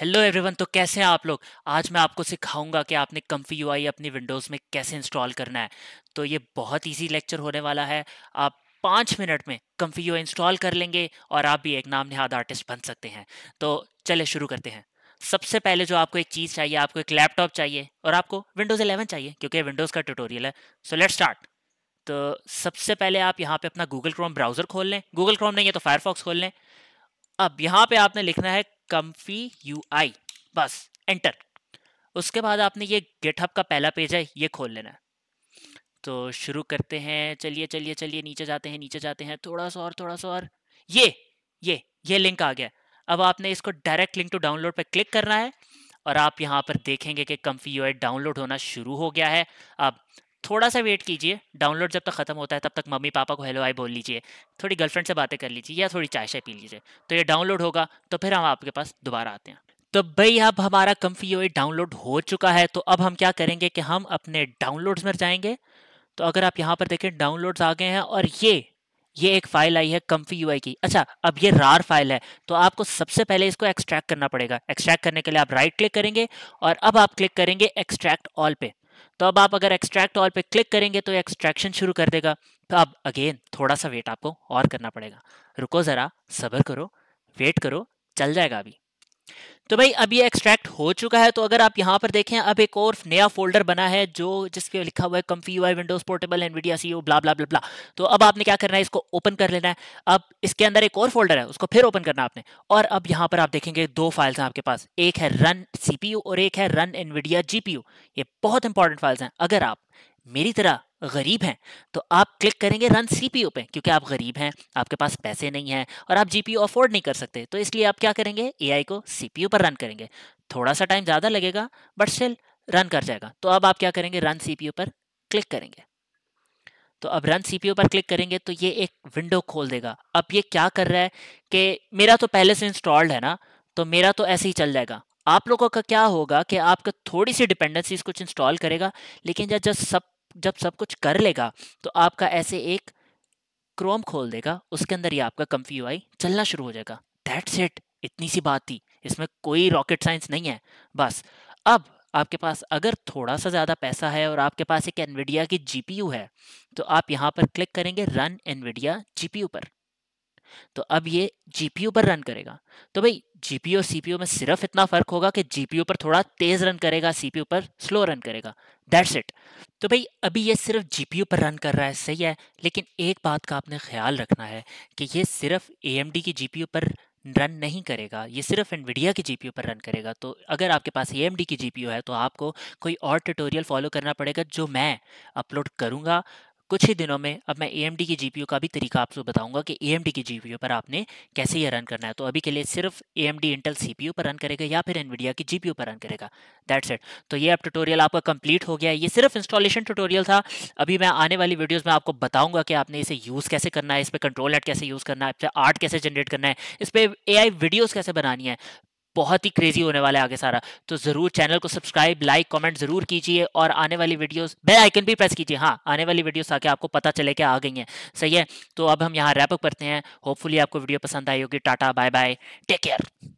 hello everyone तो कैसे हैं आप लोग आज मैं आपको सिखाऊंगा कि आपने कम्फी यू अपनी विंडोज़ में कैसे इंस्टॉल करना है तो ये बहुत इजी लेक्चर होने वाला है आप पाँच मिनट में कम्फी यू इंस्टॉल कर लेंगे और आप भी एक नाम नहाद आर्टिस्ट बन सकते हैं तो चले शुरू करते हैं सबसे पहले जो आपको एक चीज़ चाहिए आपको एक लैपटॉप चाहिए और आपको विंडोज़ एलेवन चाहिए क्योंकि विंडोज़ का ट्यूटोरियल है सो लेट स्टार्ट तो सबसे पहले आप यहाँ पर अपना गूगल क्रोम ब्राउज़र खोल लें गूगल क्रोम नहीं है तो फायरफॉक्स खोल लें अब यहाँ पे आपने लिखना है कम्फी यू आई बस एंटर उसके बाद आपने ये गेटअप का पहला पेज है ये खोल लेना है तो शुरू करते हैं चलिए चलिए चलिए नीचे जाते हैं नीचे जाते हैं थोड़ा सा और थोड़ा सा और ये ये ये लिंक आ गया अब आपने इसको डायरेक्ट लिंक टू डाउनलोड पर क्लिक करना है और आप यहाँ पर देखेंगे कि कम्फी यू डाउनलोड होना शुरू हो गया है अब थोड़ा सा वेट कीजिए डाउनलोड जब तक खत्म होता है तब तक मम्मी पापा को हेलो आई बोल लीजिए थोड़ी गर्लफ्रेंड से बातें कर लीजिए या थोड़ी चाय शाय पी लीजिए तो ये डाउनलोड होगा तो फिर हम आपके पास दोबारा आते हैं तो भाई अब हमारा कम्फी ओ डाउनलोड हो चुका है तो अब हम क्या करेंगे कि हम अपने डाउनलोड्स में जाएंगे तो अगर आप यहाँ पर देखें डाउनलोड्स आ गए हैं और ये ये एक फाइल आई है कम्फी यू की अच्छा अब ये रार फाइल है तो आपको सबसे पहले इसको एक्सट्रैक्ट करना पड़ेगा एक्सट्रैक्ट करने के लिए आप राइट क्लिक करेंगे और अब आप क्लिक करेंगे एक्सट्रैक्ट ऑल पे तो अब आप अगर एक्सट्रैक्ट ऑल पे क्लिक करेंगे तो एक्सट्रैक्शन शुरू कर देगा तो अब अगेन थोड़ा सा वेट आपको और करना पड़ेगा रुको ज़रा सब्र करो वेट करो चल जाएगा अभी तो भाई अब ये एक्सट्रैक्ट हो चुका है तो अगर आप यहाँ पर देखें अब एक और नया फोल्डर बना है जो जिसके लिखा हुआ है Comfy U Windows portable Nvidia C blah blah blah blah तो अब आपने क्या करना है इसको ओपन कर लेना है अब इसके अंदर एक और फोल्डर है उसको फिर ओपन करना आपने और अब यहाँ पर आप देखेंगे दो फाइल्स हैं आपके पास एक है रन सी और एक है रन एनवीडिया जी ये बहुत इंपॉर्टेंट फाइल्स हैं अगर आप मेरी तरह गरीब हैं तो आप क्लिक करेंगे रन सीपीयू पे क्योंकि आप गरीब हैं आपके पास पैसे नहीं हैं और आप जीपीयू अफोर्ड नहीं कर सकते तो इसलिए आप क्या करेंगे एआई को सीपीयू पर रन करेंगे थोड़ा सा टाइम ज़्यादा लगेगा बट स्टिल रन कर जाएगा तो अब आप क्या करेंगे रन सीपीयू पर क्लिक करेंगे तो अब रन सीपीयू पर क्लिक करेंगे तो ये एक विंडो खोल देगा अब ये क्या कर रहा है कि मेरा तो पहले से इंस्टॉल्ड है ना तो मेरा तो ऐसे ही चल जाएगा आप लोगों का क्या होगा कि आपका थोड़ी सी डिपेंडेंसीज कुछ इंस्टॉल करेगा लेकिन जब जब सब जब सब कुछ कर लेगा तो आपका ऐसे एक क्रोम खोल देगा उसके अंदर ही आपका कम्फी यू चलना शुरू हो जाएगा दैट्स इट इतनी सी बात थी इसमें कोई रॉकेट साइंस नहीं है बस अब आपके पास अगर थोड़ा सा ज़्यादा पैसा है और आपके पास एक एनविडिया की जी है तो आप यहाँ पर क्लिक करेंगे रन एनविडिया जीपीयू पर तो अब ये जीपीयू पर रन करेगा तो भाई जीपीयू और सीपीयू में सिर्फ इतना फ़र्क होगा कि जीपीयू पर थोड़ा तेज़ रन करेगा सीपीयू पर स्लो रन करेगा दैट्स इट तो भाई अभी ये सिर्फ जीपीयू पर रन कर रहा है सही है लेकिन एक बात का आपने ख्याल रखना है कि ये सिर्फ ए की जीपीयू पर रन नहीं करेगा ये सिर्फ एनविडिया की जीपीयू पर रन करेगा तो अगर आपके पास ए की जीपीयू है तो आपको कोई और ट्यूटोरियल फॉलो करना पड़ेगा जो मैं अपलोड करूँगा कुछ ही दिनों में अब मैं ए की जी का भी तरीका आपको बताऊंगा कि ए की जी पर आपने कैसे ये रन करना है तो अभी के लिए सिर्फ ए एम डी इंटल सी पर रन करेगा या फिर एनवीडिया की जी पर रन करेगा दैट्स इट तो ये अब ट्यूटोरियल आपका कंप्लीट हो गया ये सिर्फ इंस्टॉलेशन ट्यूटोरियल था अभी मैं आने वाली वीडियोज़ में आपको बताऊंगा कि आपने इसे यूज़ कैसे करना है इस पर कंट्रोल एट कैसे यूज़ करना है इस पर आर्ट कैसे जनरेट करना है इस पर ए वीडियोज़ कैसे बनानी है बहुत ही क्रेजी होने वाला है आगे सारा तो जरूर चैनल को सब्सक्राइब लाइक कमेंट जरूर कीजिए और आने वाली वीडियोस बेल आइकन भी प्रेस कीजिए हाँ आने वाली वीडियोस आके आपको पता चले कि आ गई हैं सही है तो अब हम यहाँ रैपअप करते हैं होपफुली आपको वीडियो पसंद आई होगी tata bye bye take care